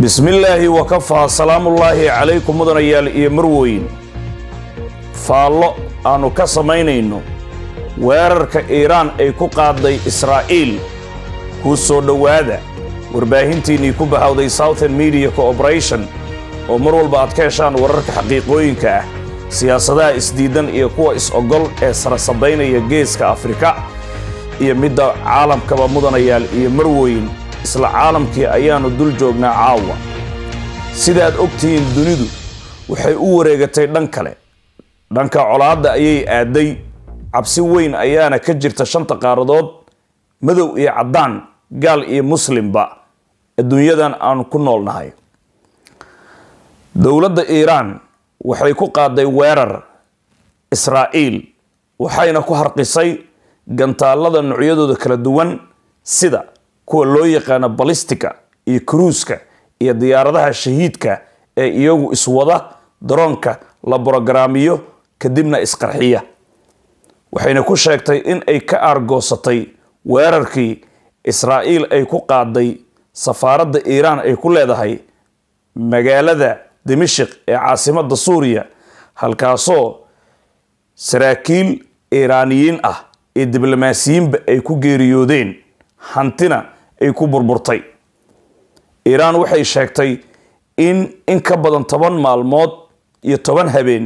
bismillaahi wakafaa salaamullaahi calaykum mudanayaal iyo marweyn faallo aannu ka samaynayno weerarka iiraan ay ku qaaday israa'iil kuu soo dhowaada warbaahintiinnii ku bahawday southern mediya cooperation oo mar walba aad ka heshaan wararka xaqiiqooyinka ah siyaasadaha isdiidan iyo kuwa is-ogol ee sarasabaynaya geeska afrika iyo midda caalamkaba mudanayaal iyo marweyn isla caalamkii ayaannu dul joognaa caawa sidaad ogtihiin dunidu waxay u wareegatay dhan kale dhanka colaadda ayay aadday cabsi weyn ayaana ka jirta shanta qaaradood madow iyo caddaan gaal iyo muslimba adduunyadan aanu ku noolnahay dowladda iiraan waxay ku qaaday weerar israa'iil waxayna ku harqisay gantaallada nocyadooda kala duwan sida kuwa loo yaqaana balistica iyo kruuska iyo diyaaradaha shahiidka ee iyagu iswada daroonka la brogaraamiyo kadibna isqarxiya waxayna ku sheegtay in ay ka aargoosatay weerarkii israa'iil ay ku qaaday safaaradda iiraan ay ku leedahay magaalada dimishik ee caasimadda suuriya halkaasoo saraakiil iiraaniyiin ah iyo diblomaasiyiinba ay ku geeriyoodeen hantina ay ku burburtay iiraan waxay sheegtay in in ka badan toban maalmood iyo toban habeen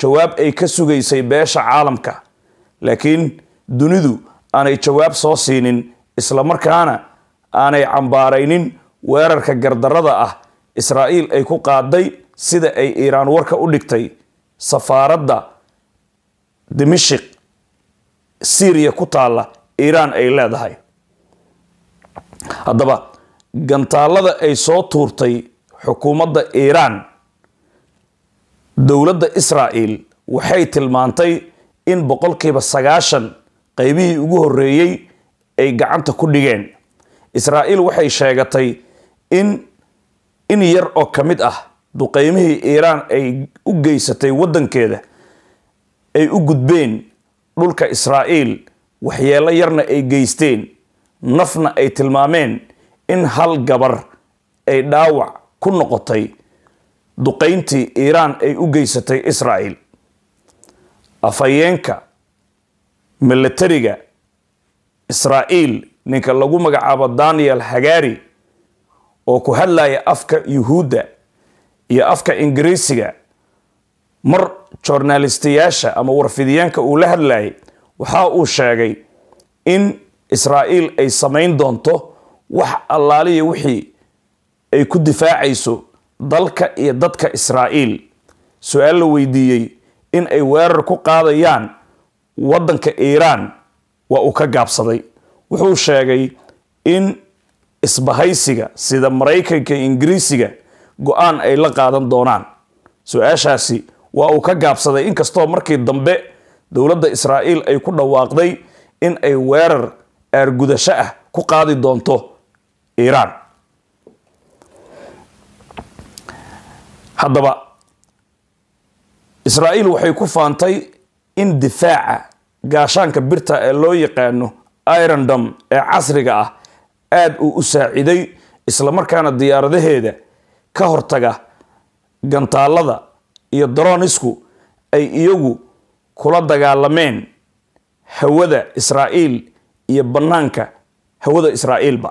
jawaab ay ka sugaysay beesha caalamka laakiin dunidu aanay jawaab soo siinin islamarkaana aanay cambaaraynin weerarka gardarada ah israa'iil ay ku qaaday sida ay iiraan warka u dhigtay safaaradda dimishik syriya ku taalla iiraan ay leedahay haddaba gantaalada ay soo tuurtay xukuumadda iiraan dowladda israa'el waxay tilmaantay in boqolkiiba sagaashan qaybihii ugu horreeyey ay gacanta ku dhigeen israa'il waxay sheegatay in in yar oo ka mid ah duqeymihii iiraan ay u geysatay waddankeeda ay u gudbeen dhulka israa'il waxyeelo yarna ay geysteen nafna ay tilmaameen in hal gabar ay dhaawac ku noqotay duqayntii iiraan ay u geysatay israa'il afhayeenka milatariga israa'iil ninka lagu magacaabo daniel hagari oo ku hadlaya afka yuhuudda iyo afka ingiriisiga mar joornaalistayaasha ama warfidiyaanka uu la hadlayay waxa uu sheegay in israa'iil ay samayn doonto wax allaaliya wixii ay ku difaacayso dalka iyo dadka israa'iil su-aal la weydiiyey in ay weerar ku qaadayaan waddanka iiraan waa uu ka gaabsaday wuxuu sheegay in isbahaysiga sida maraykanka iyo ingiriisiga go-aan ay la qaadan doonaan su-aashaasi waa uu ka gaabsaday inkastoo markii dambe dowladda israa'iil ay ku dhawaaqday in ay weerar aargudasho ah ku qaadi doonto iiraan haddaba israa'iil waxay ku faantay in difaaca gaashaanka birta ee loo yaqaano irondom ee casriga ah aada uu u saaciday islamarkaana diyaaradaheeda ka hortaga gantaallada iyo daroonisku ay iyagu kula dagaalameen hawada israa'iil iyo bannaanka hawada israa'iilba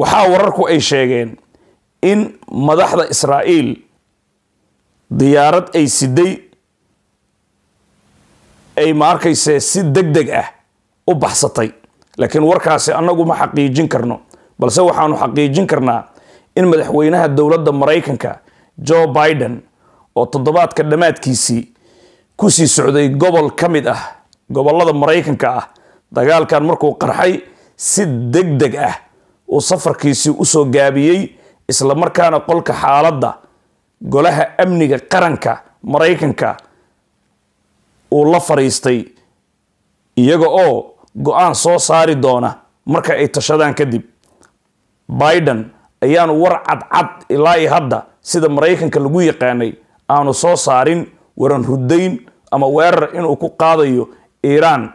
waxaa wararku ay sheegeen in madaxda israa'iil diyaarad ay siday ay maarkayse si deg deg ah u baxsatay laakiin warkaasi annagu ma xaqiijin karno balse waxaanu xaqiijin karnaa in madaxweynaha dowladda maraykanka joe biden oo toddobaadka dhammaadkiisii kusii socday gobol ka mid ah gobollada maraykanka ah dagaalkan markuu qarxay si deg deg ah uu safarkiisii usoo gaabiyey isla markaana qolka xaaladda golaha amniga qaranka maraykanka uu la fadhiistay iyaga oo go-aan soo saari doona marka ay tashadaan kadib biden ayaanu war cadcad ilaa iyo hadda sida maraykanka lagu yaqaanay aanu soo saarin waran rudayn ama weerar inuu ku qaadayo iiraan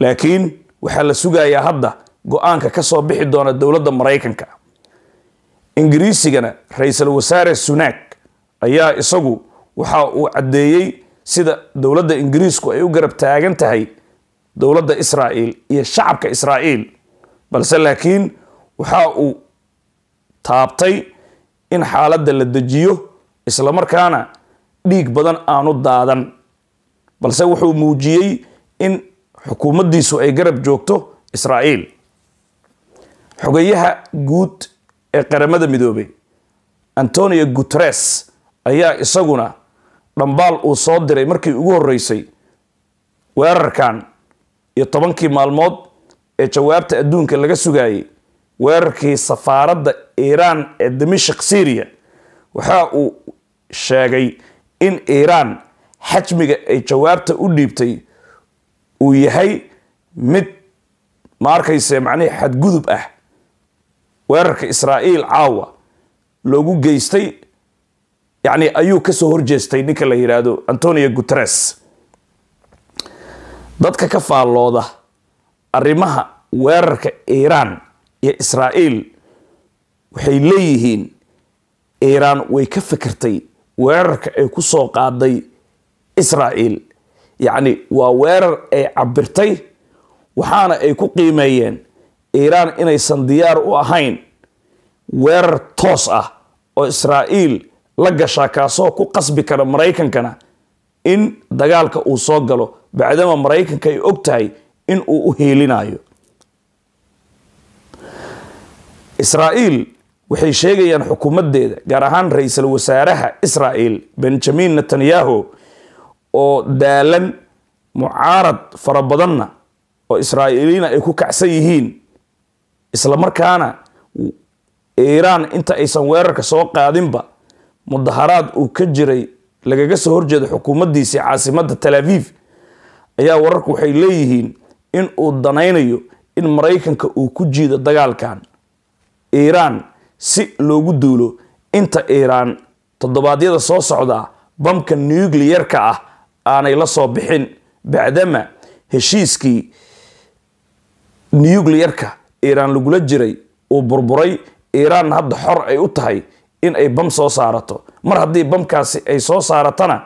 laakiin waxaa la sugayaa hadda go-aanka ka soo bixi doona dowladda maraykanka ingiriisigana ra-iisul wasaare sunak ayaa isagu waxa uu caddeeyey sida dowladda ingiriisku ay u garab taagan tahay dowladda israa'iil iyo shacabka israa'iil balse laakiin waxa uu taabtay in xaaladda la dejiyo islamarkaana dhiig badan aanu daadan balse wuxuu muujiyey in xukuumaddiisu ay garab joogto israa'iil xogayaha guud ee qaramada midoobey antonio guteres ayaa isaguna dhambaal uu soo diray markii ugu horreysay weerarkan iyo tobankii maalmood ee jawaabta adduunka laga sugaayey weerarkii safaaradda iiraan ee damishik syriya waxa uu sheegay in iiraan xajmiga ay jawaabta u dhiibtay uu yahay mid ma arkayse macnihii xadgudub ah weerarka israa'iil caawa loogu geystay yacni ayuu ka soo horjeestay ninka la yidhaahdo antonio guteres dadka ka faallooda arrimaha weerarka iiraan iyo israa'iil waxay leeyihiin iiraan way ka fikirtay weerarka ay ku soo qaaday israa'il yacni waa weerar ay cabirtay waxaana ay ku qiimeeyeen iiraan inaysan diyaar u ahayn weerar toos ah oo israa'iil la gashaa kaasoo ku qasbi kara maraykankana in dagaalka uu soo galo bacdama maraykanka ay og tahay in uu u hiilinayo israa'iil waxay sheegayaan xukuumaddeeda gaar ahaan ra iisal wasaaraha israa'el benjamin netanyahu oo daalan mucaarad fara badanna oo israa'iiliina ay ku kacsan yihiin islamarkaana iiraan inta aysan weerarka soo qaadinba mudaharaad uu ka jiray lagaga soo horjeeda xukuumaddiisii caasimadda talaaviv ayaa wararku waxay leeyihiin in uu danaynayo in maraykanka uu ku jiido dagaalkan iiraan si loogu duulo inta iiraan toddobaadyada soo socda bamka nucliyarka ah aanay la soo bixin bacdama heshiiskii nucliyarka iiraan lagula jiray uu burburay iiraanna hadda xor ay u tahay in ay bam soo saarato mar haddii bamkaasi ay soo saaratana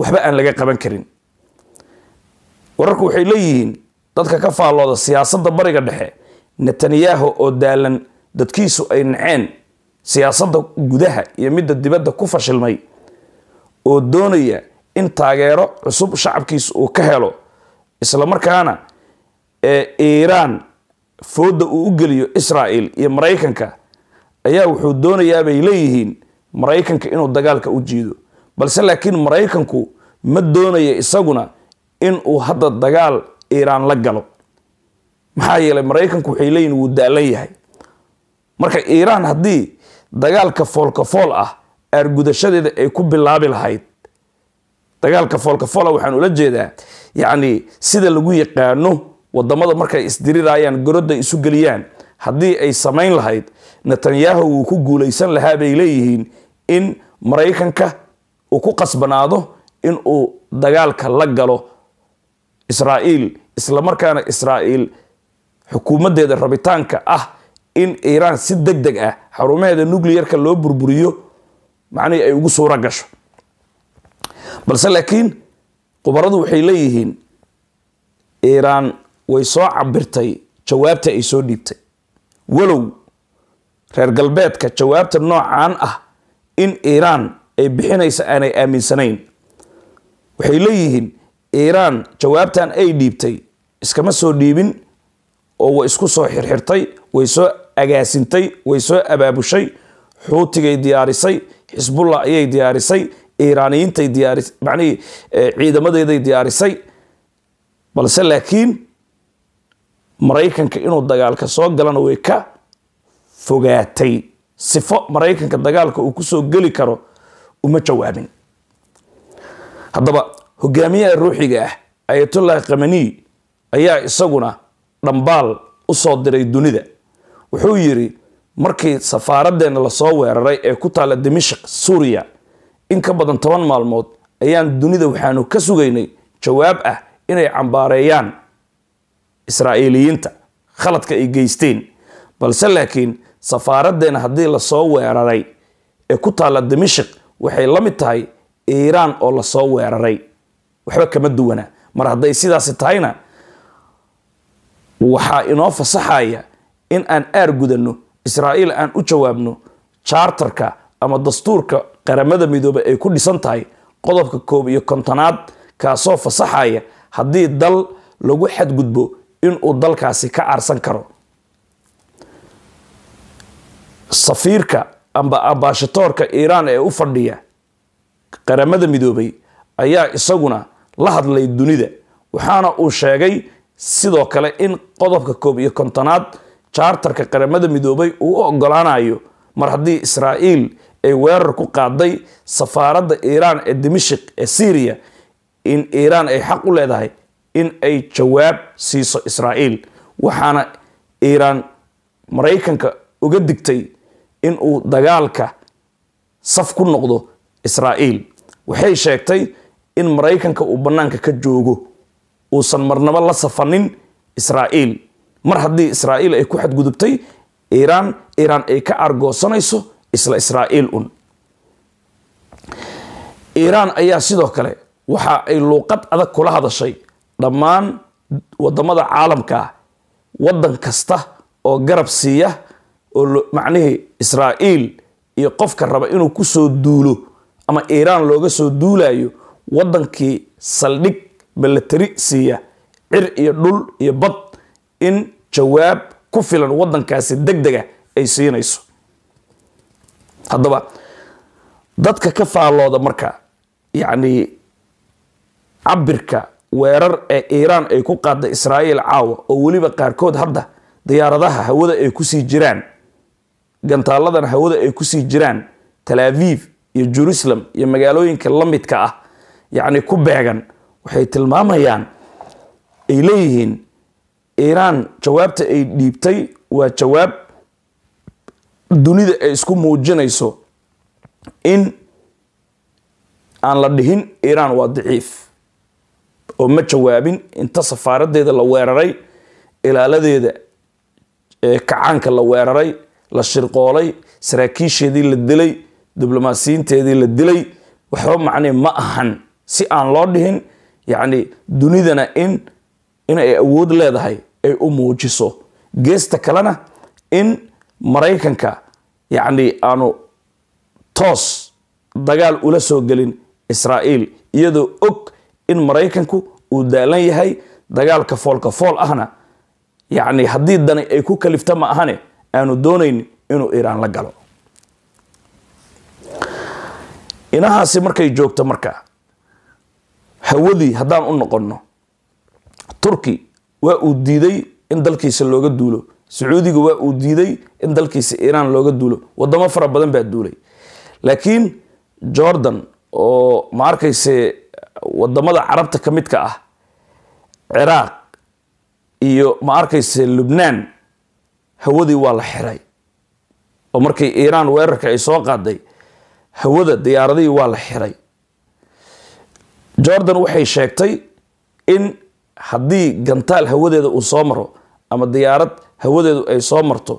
waxba aan laga qaban karin wararku waxay leeyihiin dadka ka faallooda siyaasadda bariga dhexe netanyahu oo daalan dadkiisu ay naceen siyaasadda gudaha iyo midda dibadda ku fashilmay oo doonaya in taageero cusub shacabkiisa uu ka helo islamarkaana ee iiraan foodda uu u geliyo israa'il iyo maraykanka ayaa wuxuu doonayaa bay leeyihiin maraykanka inuu dagaalka u jiido balse laakiin maraykanku ma doonaya isaguna in uu hadda dagaal iiraan la galo maxaa yeelay maraykanku waxay leeyihin wuu daallan yahay marka iiraan haddii dagaalka foolkafool ah aargudashadeeda ay ku bilaabi lahayd dagaalka foolkafoola ah, waxaan ula jeedaa yacni sida lagu yaqaano wadamada markay isdiriraayaan garodda isu geliyaan haddii ay samayn lahayd netanyahu wuu ku guulaysan lahaa bay leeyihiin in maraykanka uu ku qasbanaado in uu dagaalka la galo israa'iil islamarkaana israa'iil xukuumaddeeda rabitaanka ah in iiraan si deg deg ah xarumaheeda nucliyarka loo burburiyo macnihii ay ugu suura gasho balse laakiin khubaradu waxay leeyihiin iiraan way soo cabirtay jawaabta ay soo dhiibtay walow reer galbeedka jawaabta noocaan ah in iiraan ay bixinaysa aanay aaminsanayn waxay leeyihiin iiraan jawaabtan ay dhiibtay iskama soo dhiibin oo way isku soo xirxirtay way soo agaasintay way soo abaabushay xuutigay diyaarisay xisbullah ayay diyaarisay iraaniyiintay diyaari macnihii e, ciidamadeeday diyaarisay balse laakiin maraykanka inuu dagaalka soo galana way ka fogaatay sifo maraykanka dagaalka uu kusoo geli karo uma jawaabin haddaba hogaamiyaha ruuxiga ah ayatullah kamaniy ayaa isaguna dhambaal u soo diray dunida wuxuu yidhi markii safaaraddeena lasoo weeraray ee ku taalla dimishk suuriya in ka badan toban maalmood ayaan dunida waxaanu ka sugaynay jawaab ah inay cambaareeyaan israa'iiliyiinta khaladka ay geysteen balse laakiin safaaraddeena haddii lasoo weeraray ee ku taalla dimishk waxay la mid tahay iiraan oo lasoo weeraray waxba kama duwana mar hadday sidaasi tahayna waxaa inoo fasaxaya in aan aar gudanno israa'iil aan u jawaabno jaartarka ama dastuurka qaramada midoobey ay ku dhisan tahay qodobka koob iyo kontonaad kaasoo fasaxaya haddii dal lagu xadgudbo inuu dalkaasi ka aarsan karo safiirka amba ambaashatoorka iiraan ee u fadhiya qaramada midoobay ayaa isaguna la hadlay dunida waxaana uu sheegay sidoo kale in qodobka koob iyo kontonaad jaartarka qaramada midoobay uu u ogolaanayo mar haddii israa'iil ay weerar ku qaaday safaaradda iiraan ee dimashik ee syriya in iiraan ay xaq u leedahay in ay jawaab siiso israa'iil waxaana iiraan maraykanka uga digtay in uu dagaalka saf ku noqdo israa'iil waxay sheegtay in maraykanka uu bannaanka ka joogo uusan marnabo la safanin israa'iil mar haddii israa'iil ay ku xadgudubtay iiraan iiraan ay ka argoosanayso isla israa'iil un iiraan ayaa sidoo kale waxa ay luuqad adag kula hadashay dhammaan waddamada caalamka waddan kasta oo garab siiya oo macnihii israa'iil iyo qofka raba inuu ku soo duulo ama iiraan looga soo duulayo waddankii saldhig milatari siiya cir iyo dhul iyo bad in jawaab ku filan wadankaasi deg dega ay siinayso haddaba dadka ka faallooda marka yacni cabirka weerar ee iiraan ay ku qaadda israa'iil caawa oo weliba qaarkood hadda diyaaradaha hawada ay kusii jiraan gantaalladan hawada ay kusii jiraan talaaviif iyo jerusalem iyo magaalooyinka la midka ah yacni ku beegan waxay tilmaamayaan ay leeyihiin iiraan jawaabta ay dhiibtay waa jawaab dunida ay isku muujinayso in aan la dhihin iiraan waa daciif oo ma jawaabin inta safaaraddeeda la weeraray ilaaladeeda ee kacaanka la weeraray la shirqoolay saraakiisheedii la dilay diblomaasiyiinteedii la dilay waxba macnee ma ahan si aan loo dhihin yacni dunidana in in ay awood leedahay ay u muujiso geesta kalena in maraykanka yacni aanu toos dagaal ula soo gelin israa'iil iyadoo og in maraykanku uu daalan yahay dagaalka foolka fool ahna yacni haddii dani ay ku kalifta ma ahane aanu doonayn inuu iiraan la galo inahaasi markay joogto marka hawadii haddaan u noqonno turki waa uu diiday in dalkiisa looga duulo sacuudiga waa uu diiday in dalkiisa iiraan looga duulo wadamo fara badan baa duulay laakiin jordan oo ma arkayse wadamada carabta ka midka ah ciraaq iyo ma arkayse lubnaan hawadii waa la xiray oo markii iiraan weerarka ay soo qaaday hawada diyaaradihii waa la xiray jordan waxay sheegtay in haddii gantaal hawadeeda uu soo maro ama diyaarad hawadeedu ay soo marto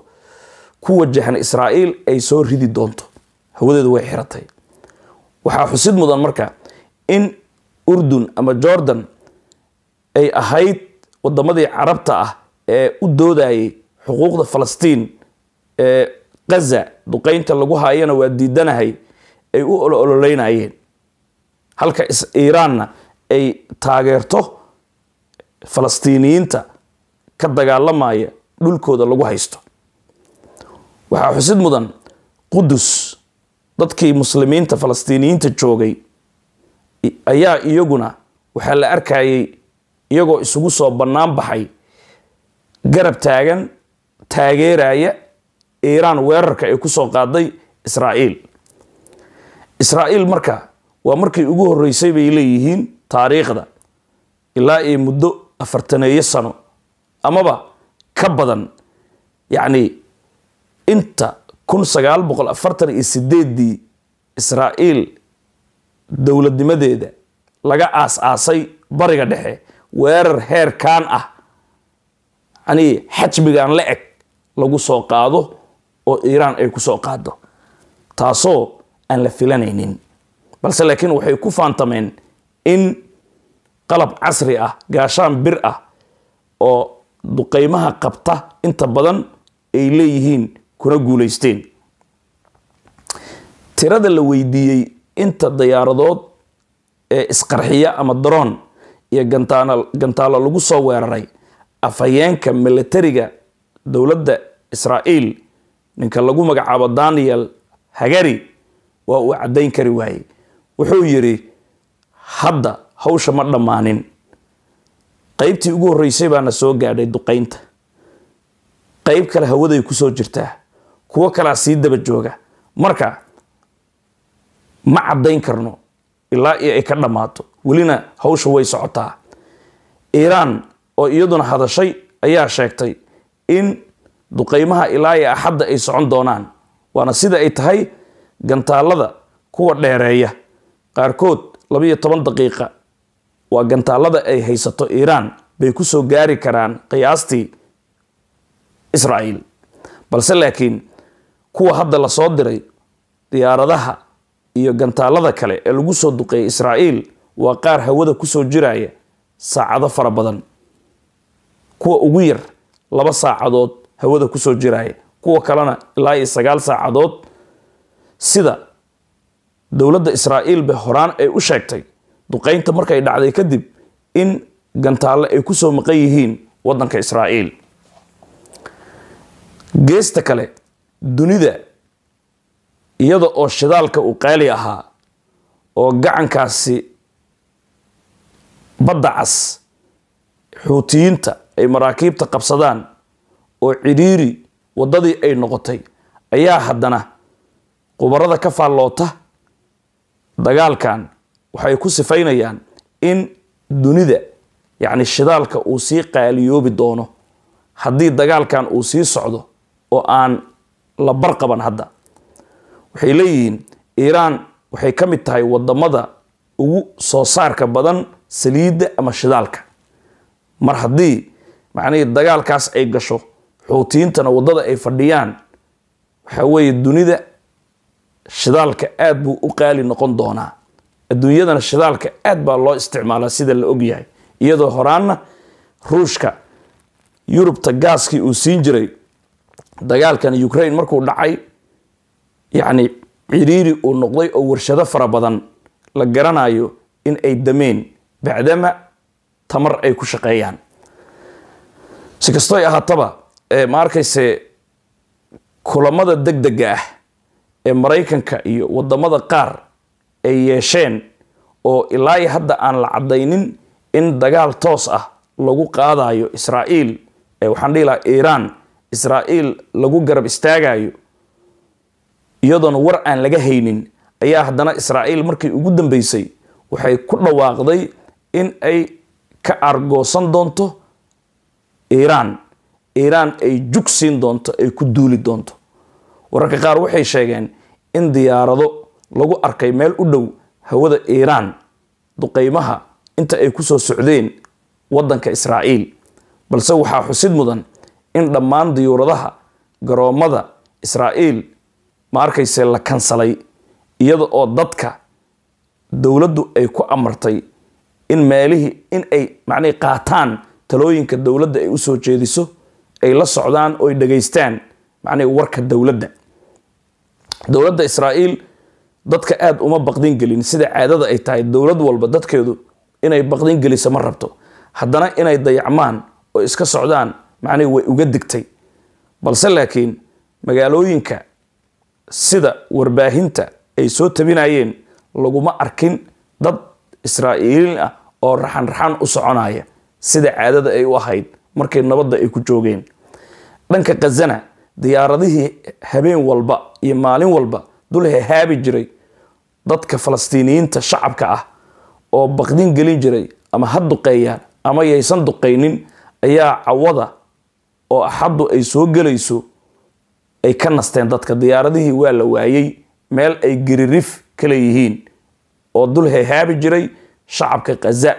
ku wajahan israa'iil ay soo ridi doonto hawadeedu way xiratay waxaa xusid mudan marka in urdun ama jordan ay ahayd waddamadii carabta ah ee u doodayay xuquuqda falastiin ee qaza duqeynta lagu haayana waa diidanahay ay u ololeynayeen halka iraanna ay taageerto falastiiniyiinta ka dagaalamaya dhulkooda lagu haysto waxaa xusid mudan qudus dadkii muslimiinta falastiiniyiinta joogay ayaa iyaguna waxaa la arkayay iyagoo isugu soo bannaan baxay garab taagan taageeraya iiraan weerarka ay ku soo qaaday israa'iil israa'iil marka waa markii ugu horreysay bay leeyihiin taariikhda ilaa iyo muddo afartaneeyo sano amaba ka badan yacni inta kun sagaal boqol afartan iyo sideeddii israa'iil dowladnimadeeda laga aas-aasay bariga dhexe weerar heerkan ah yanii xajmigan la eg lagu soo qaado oo iiraan ay ku soo qaado taasoo aan la filanaynin balse laakiin waxay ku faantameen in qalab casri ah gaashaan bir ah oo duqeymaha qabta inta badan ay leeyihiin kuna guulaysteen tirada la weydiiyey inta diyaaradood ee isqarxiya ama daroon iyo gantaalo lagu soo weeraray afhayeenka milatariga dowladda israa'iil ninka lagu magacaabo daniel hagari waa uu caddayn kari waayey wuxuu yidhi hadda hawsha ma dhammaanin qaybtii ugu horreysay baana soo gaadhay duqaynta qayb kale hawaday kusoo jirtaa kuwo kalaa sii daba jooga marka ma caddayn karno ilaa iyo ay ka dhammaato welina hawsha way socotaa iiraan oo iyaduna hadashay ayaa sheegtay in duqaymaha ilaa iyo axadda ay socon doonaan waana sida ay tahay gantaallada kuwa dheereeya qaarkood labiiyo toban daqiiqa waa gantaalada ay haysato iiraan bay ku soo gaari karaan qiyaastii israa'iil balse laakiin kuwa hadda lasoo diray diyaaradaha iyo gantaalada kale ee lagu soo duqeeyay israa'iil waa qaar hawada kusoo jiraya saacado fara badan kuwa ugu yar laba saacadood hawada kusoo jiraaya kuwa kalena ilaa iyo sagaal saacadood sida dowladda israa'iil bay horaan ay u sheegtay duqaynta markay dhacday kadib in gantaalle ay ku soo maqan yihiin waddanka israa'iil geesta kale dunida iyada oo shidaalka uu qaali ahaa oo gacankaasi badda cas xuutiyiinta ay maraakiibta qabsadaan oo cidhiiri waddadii ay noqotay ayaa haddana qubarada ka faalloota dagaalkan waxay ku sifaynayaan in dunida yacni shidaalka uu sii qaaliyoobi doono haddii dagaalkan uu sii socdo oo aan la barqaban hadda waxay leeyihiin iiraan waxay ka mid tahay wadamada ugu soo saarka badan saliidda ama shidaalka mar haddii macnihii dagaalkaas ay gasho xuutiyiintana waddada ay fadhiyaan waxa weeye dunida shidaalka aada buu u qaali noqon doonaa adduunyadana shidaalka aad baa loo isticmaalaa sida la ogyahay iyadoo horaanna ruushka yurubta gaaskii uu siin jiray dagaalkan ukraine markuu dhacay yacni ciriiri uu noqday oo warshado fara badan la garanayo in ay dameen bacdama tamar ay ku shaqeeyaan si kastoy ahaataba ma arkayse kulamada deg dega ah ee maraykanka iyo wadamada qaar ay yeesheen oo ilaa iyo hadda aan la caddaynin in dagaal toos ah lagu qaadayo israa'iil waxaan dhihi lahaa iiraan israa'iil lagu garab istaagayo iyadoona war aan laga haynin ayaa haddana israa'iil markii ugu dambeysay waxay ku dhawaaqday in ay ka argoosan doonto iiraan iiraan ay jug siin doonto ay ku duuli doonto wararka qaar waxay sheegeen in diyaarado lagu arkay meel u dhow hawada iiraan duqeymaha inta ay ku soo socdeen waddanka israa'iil balse waxaa xusid mudan in dhammaan diyuuradaha garoommada israa'iil ma arkayse la kansalay iyada oo dadka dowladdu ay ku amartay in meelihii in ay macnii qaataan talooyinka dowladda ay u soo jeediso ay la socdaan ooy dhagaystaan macnii warka dowladda dowladda israa'iil dadka aada uma baqdin gelin sida caadada ay tahay dowlad walba dadkeedu inay baqdin geliso ma rabto haddana inay dayacmaan oo iska socdaan macnii way uga digtay balse laakiin magaalooyinka sida warbaahinta ay soo tabinayeen laguma arkin dad israa'iiliin ah oo raxan raxan u soconaya sida caadada ay u ahayd markay nabadda ay ku joogeen dhanka khazana diyaaradihii habeen walba iyo maalin walba dul hehaabi jiray dadka falastiiniyiinta shacabka ah oo baqdin gelin jiray ama ha duqeeyaan ama yaysan duqeynin ayaa cawada oo axaddu ay soo gelayso ay ka nasteen dadka diyaaradihii waa la waayey meel ay giririf kaleeyihiin oo dul hehaabi jiray shacabka khaza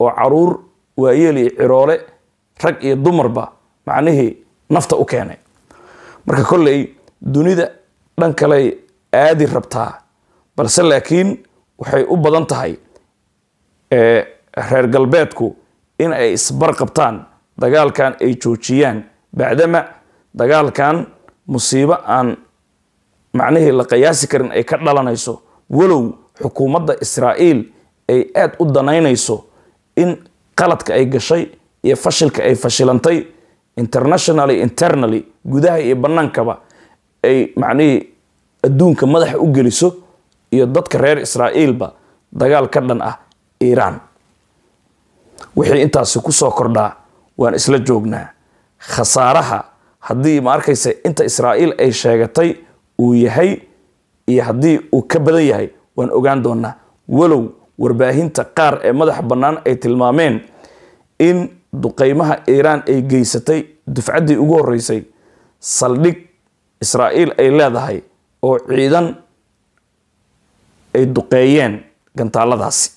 oo caruur waayeel iyo ciroole rag iyo dumarba macnihii nafta u keenay marka kolley dunida dhan kaley aadi rabtaa balse laakiin waxay u badan tahay eh, reer galbeedku in ay isbar qabtaan dagaalkan ay joojiyaan bacdama dagaalkan musiibo aan macnihii la qiyaasi karin ay ka dhalanayso walow xukuumadda israa'iil ay aad u danaynayso in qaladka ay gashay iyo fashilka ay fashilantay internationally internally gudaha iyo bannaankaba ay macnihii adduunka madaxa u geliso iyo dadka reer israa'iilba dagaal ka dhan ah iiraan wixii intaasi kusoo kordhaa waan isla joognaa khasaaraha haddii ma arkaysa inta israa'iil ay sheegatay uu yahay iyo haddii uu ka badan yahay waan ogaan doonaa walow warbaahinta qaar ee madax bannaan ay tilmaameen in duqeymaha iiraan ay geysatay dufcaddii ugu horreysay saldhig israa'iil ay leedahay oo ciidan ay duqeeyeen gantaaladaasi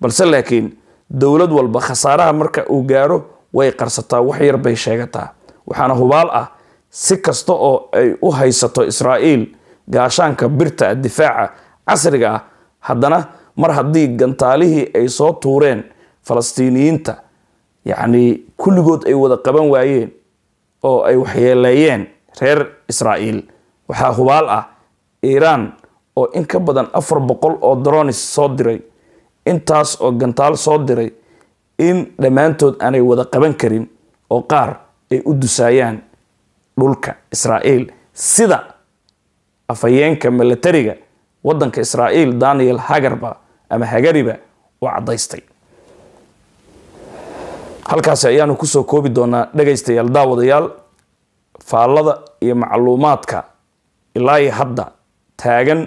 balse laakiin dowlad walba khasaaraha marka uu gaaro way qarsataa wax yar bay sheegataa waxaana hubaal ah si kasta oo ay u haysato israa'iil gaashaanka birta difaaca casriga ah haddana mar haddii gantaalihii ay soo tuureen falastiiniyiinta yacnii kulligood ay wada qaban waayeen oo ay waxyeeleeyeen reer israa'iil waxaa hubaal ah iiraan oo in ka badan afar boqol oo dronis soo diray intaas oo gantaal soo diray in dhammaantood aanay wada qaban karin oo qaar ay u dusaayaan dhulka israa'iil sida afhayeenka milatariga waddanka israa'iil daniel hagarba ama hagariba u caddaystay halkaasi ayaanu kusoo koobi doonaa dhegaystayaal daawadayaal faallada iyo macluumaadka ilaa iyo hadda taagan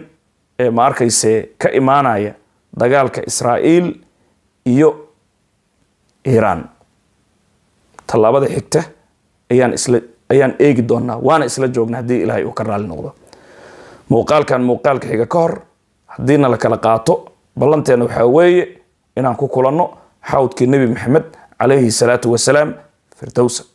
ee ma arkayse ka imaanaya dagaalka israa'iil iyo iiraan tallaabada xigta ayaan isla ayaan eegi doonaa waana isla joogna haddii ilaahay uu ka raali noqdo muuqaalkan muuqaalka xiga ka hor haddiina la kala qaato ballanteena waxaa weeye inaan ku kulanno xawdkii nebi maxamed calayhi salaatu wasalaam firdowsa